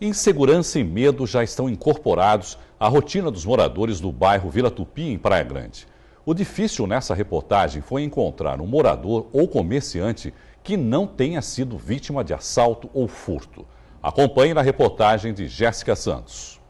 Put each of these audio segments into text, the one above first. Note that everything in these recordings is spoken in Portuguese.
Insegurança e medo já estão incorporados à rotina dos moradores do bairro Vila Tupi, em Praia Grande. O difícil nessa reportagem foi encontrar um morador ou comerciante que não tenha sido vítima de assalto ou furto. Acompanhe na reportagem de Jéssica Santos.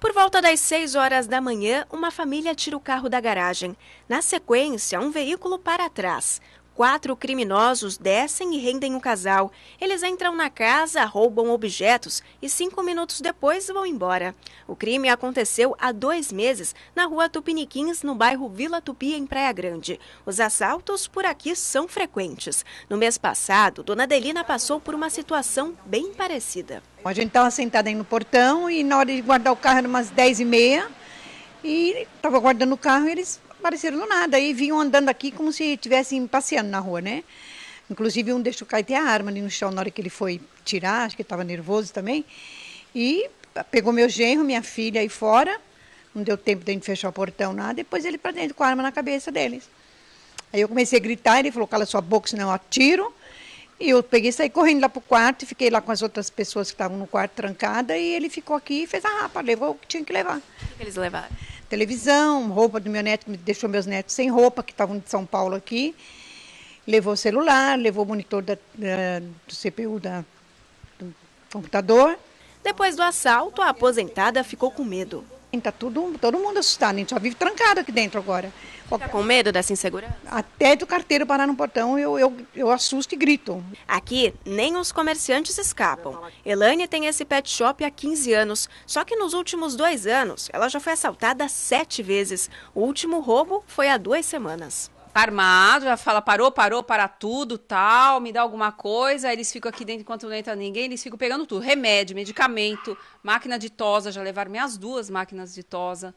Por volta das 6 horas da manhã, uma família tira o carro da garagem. Na sequência, um veículo para trás. Quatro criminosos descem e rendem o um casal. Eles entram na casa, roubam objetos e cinco minutos depois vão embora. O crime aconteceu há dois meses na rua Tupiniquins, no bairro Vila Tupi, em Praia Grande. Os assaltos por aqui são frequentes. No mês passado, Dona Delina passou por uma situação bem parecida. A gente estava sentada aí no portão e na hora de guardar o carro era umas 10 e meia e estava guardando o carro e eles apareceram do nada e vinham andando aqui como se estivessem passeando na rua, né? Inclusive um deixou cair a arma ali no chão na hora que ele foi tirar, acho que estava nervoso também. E pegou meu genro, minha filha aí fora. Não deu tempo de gente fechar o portão, nada. Depois ele para dentro com a arma na cabeça deles. Aí eu comecei a gritar, ele falou, cala sua boca, senão eu atiro. E eu peguei saí correndo lá para o quarto, fiquei lá com as outras pessoas que estavam no quarto trancada, e ele ficou aqui e fez a rapa, levou o que tinha que levar. O que eles levaram? televisão, roupa do meu neto, deixou meus netos sem roupa, que estavam de São Paulo aqui. Levou o celular, levou o monitor da, da, do CPU da, do computador. Depois do assalto, a aposentada ficou com medo. Está tudo, todo mundo assustado, a gente só vive trancado aqui dentro agora. Está com medo dessa insegurança? Até do carteiro parar no portão, eu, eu, eu assusto e grito. Aqui, nem os comerciantes escapam. Elaine tem esse pet shop há 15 anos, só que nos últimos dois anos, ela já foi assaltada sete vezes. O último roubo foi há duas semanas. Tá armado, já fala parou, parou, para tudo, tal, me dá alguma coisa. Aí eles ficam aqui dentro enquanto não entra ninguém, eles ficam pegando tudo: remédio, medicamento, máquina de tosa. Já levaram minhas duas máquinas de tosa.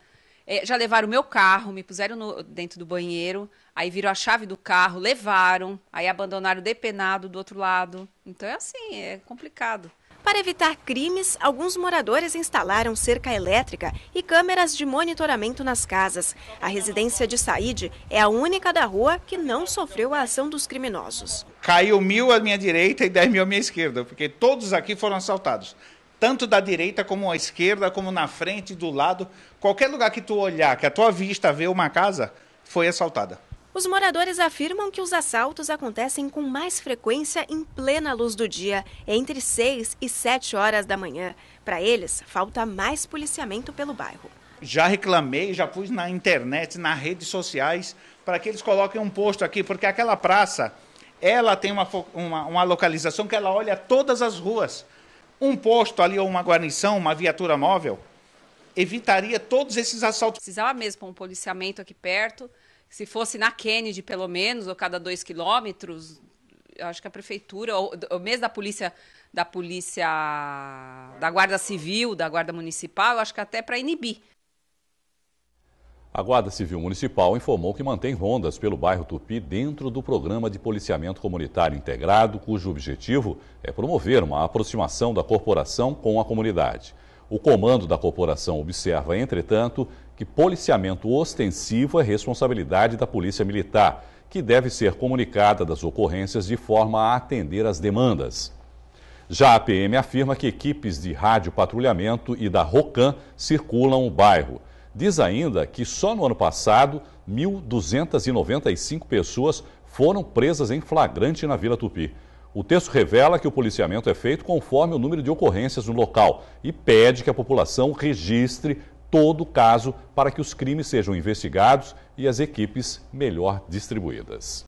É, já levaram o meu carro, me puseram no, dentro do banheiro, aí viram a chave do carro, levaram, aí abandonaram depenado do outro lado. Então é assim, é complicado. Para evitar crimes, alguns moradores instalaram cerca elétrica e câmeras de monitoramento nas casas. A residência de Said é a única da rua que não sofreu a ação dos criminosos. Caiu mil à minha direita e dez mil à minha esquerda, porque todos aqui foram assaltados. Tanto da direita como à esquerda, como na frente, do lado. Qualquer lugar que tu olhar, que a tua vista vê uma casa, foi assaltada. Os moradores afirmam que os assaltos acontecem com mais frequência em plena luz do dia, entre 6 e 7 horas da manhã. Para eles, falta mais policiamento pelo bairro. Já reclamei, já pus na internet, nas redes sociais, para que eles coloquem um posto aqui, porque aquela praça, ela tem uma, uma, uma localização que ela olha todas as ruas. Um posto ali ou uma guarnição, uma viatura móvel, evitaria todos esses assaltos. Precisava mesmo um policiamento aqui perto se fosse na Kennedy, pelo menos, ou cada dois quilômetros, eu acho que a prefeitura, ou, ou mesmo da polícia, da polícia, da guarda civil, da guarda municipal, eu acho que até para inibir. A Guarda Civil Municipal informou que mantém rondas pelo bairro Tupi dentro do programa de policiamento comunitário integrado, cujo objetivo é promover uma aproximação da corporação com a comunidade. O comando da corporação observa, entretanto, que policiamento ostensivo é responsabilidade da Polícia Militar, que deve ser comunicada das ocorrências de forma a atender às demandas. Já a PM afirma que equipes de rádio patrulhamento e da ROCAN circulam o bairro. Diz ainda que só no ano passado, 1.295 pessoas foram presas em flagrante na Vila Tupi. O texto revela que o policiamento é feito conforme o número de ocorrências no local e pede que a população registre todo o caso para que os crimes sejam investigados e as equipes melhor distribuídas.